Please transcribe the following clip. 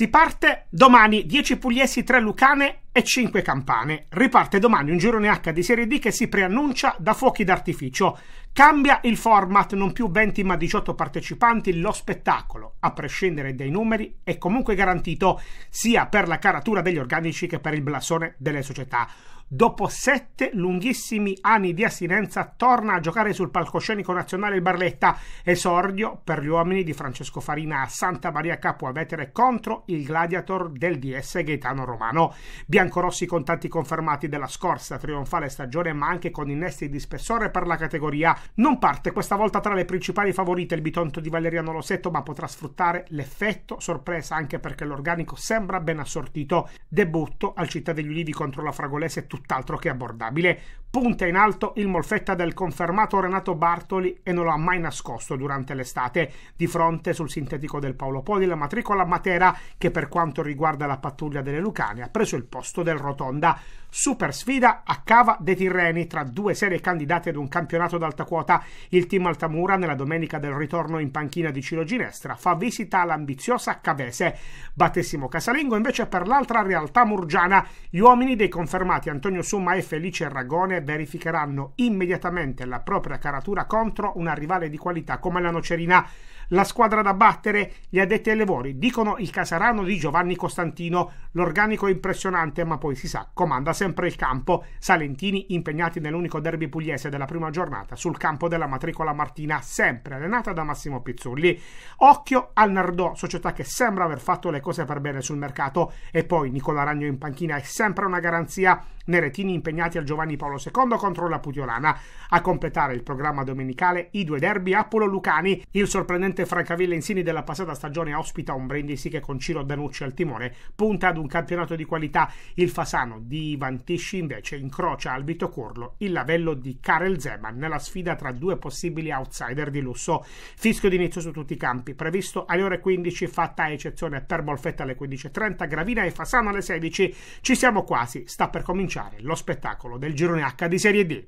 Si parte domani 10 pugliesi 3 lucane e 5 campane. Riparte domani un girone H di Serie D che si preannuncia da fuochi d'artificio. Cambia il format, non più 20 ma 18 partecipanti, lo spettacolo, a prescindere dai numeri, è comunque garantito sia per la caratura degli organici che per il blasone delle società. Dopo sette lunghissimi anni di astinenza, torna a giocare sul palcoscenico nazionale il Barletta, esordio per gli uomini di Francesco Farina a Santa Maria Capua Vetere contro il gladiator del DS Gaetano Romano. Bian biancorossi con tanti confermati della scorsa trionfale stagione, ma anche con innesti di spessore per la categoria, non parte questa volta tra le principali favorite il bitonto di Valeriano Losetto, ma potrà sfruttare l'effetto sorpresa anche perché l'organico sembra ben assortito. Debutto al Città degli Ulivi contro la Fragolese tutt'altro che abbordabile. Punta in alto il molfetta del confermato Renato Bartoli e non lo ha mai nascosto durante l'estate di fronte sul sintetico del Paolo Poli la matricola Matera che per quanto riguarda la pattuglia delle Lucane ha preso il posto del Rotonda. Super sfida a Cava dei Tirreni tra due serie candidate ad un campionato d'alta quota. Il team Altamura nella domenica del ritorno in panchina di Ciro Ginestra fa visita all'ambiziosa Cavese. Battessimo Casalingo invece per l'altra realtà murgiana. Gli uomini dei confermati Antonio Summa e Felice Ragone verificheranno immediatamente la propria caratura contro una rivale di qualità come la Nocerina la squadra da battere, gli addetti ai lavori dicono il Casarano di Giovanni Costantino, l'organico è impressionante ma poi si sa, comanda sempre il campo, Salentini impegnati nell'unico derby pugliese della prima giornata sul campo della matricola Martina, sempre allenata da Massimo Pizzulli. Occhio al Nardò, società che sembra aver fatto le cose per bene sul mercato e poi Nicola Ragno in panchina è sempre una garanzia, Neretini impegnati al Giovanni Paolo II contro la Putiolana. A completare il programma domenicale i due derby Apollo Lucani, il sorprendente Sicuramente Francavilla Insini della passata stagione ospita un Brindisi che con Ciro Danucci al timone punta ad un campionato di qualità. Il Fasano di Vantisci invece incrocia al Vito Vitocorlo il lavello di Karel Zeman nella sfida tra due possibili outsider di lusso. Fischio d'inizio su tutti i campi, previsto alle ore 15, fatta eccezione per Molfetta alle 15.30, Gravina e Fasano alle 16. Ci siamo quasi, sta per cominciare lo spettacolo del girone H di Serie D.